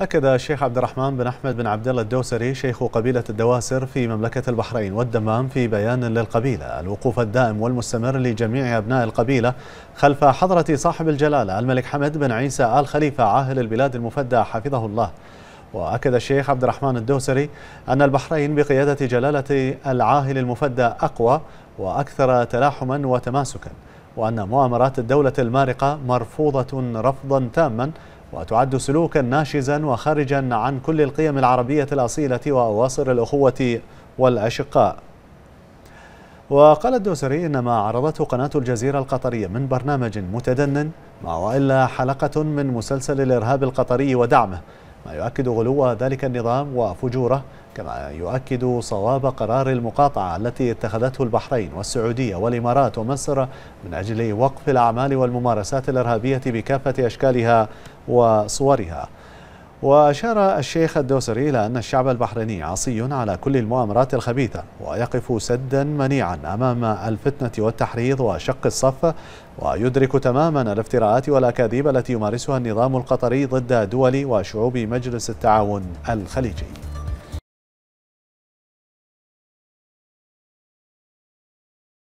أكد الشيخ عبد الرحمن بن أحمد بن عبد الله الدوسري شيخ قبيلة الدواسر في مملكة البحرين والدمام في بيان للقبيلة الوقوف الدائم والمستمر لجميع أبناء القبيلة خلف حضرة صاحب الجلالة الملك حمد بن عيسى آل خليفة عاهل البلاد المفدى حفظه الله وأكد الشيخ عبد الرحمن الدوسري أن البحرين بقيادة جلالة العاهل المفدى أقوى وأكثر تلاحما وتماسكا وأن مؤامرات الدولة المارقة مرفوضة رفضا تاما وتعد سلوكا ناشزا وخارجا عن كل القيم العربية الأصيلة وأواصر الأخوة والأشقاء وقال الدوسري إن ما عرضته قناة الجزيرة القطرية من برنامج متدن ما وإلا حلقة من مسلسل الإرهاب القطري ودعمه ما يؤكد غلو ذلك النظام وفجوره كما يؤكد صواب قرار المقاطعة التي اتخذته البحرين والسعودية والإمارات ومصر من أجل وقف الأعمال والممارسات الإرهابية بكافة أشكالها وصورها وأشار الشيخ الدوسري إلى أن الشعب البحريني عصي على كل المؤامرات الخبيثة ويقف سدا منيعا أمام الفتنة والتحريض وشق الصف ويدرك تماما الافتراءات والأكاذيب التي يمارسها النظام القطري ضد دول وشعوب مجلس التعاون الخليجي